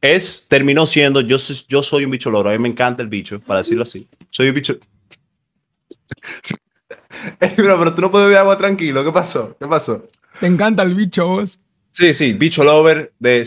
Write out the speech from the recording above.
es, terminó siendo, yo, yo soy un bicho loro, a mí me encanta el bicho, para decirlo así. Soy un bicho. pero tú no puedes beber agua tranquilo, ¿qué pasó? ¿Qué pasó? Te encanta el bicho vos. Sí, sí, bicho lover de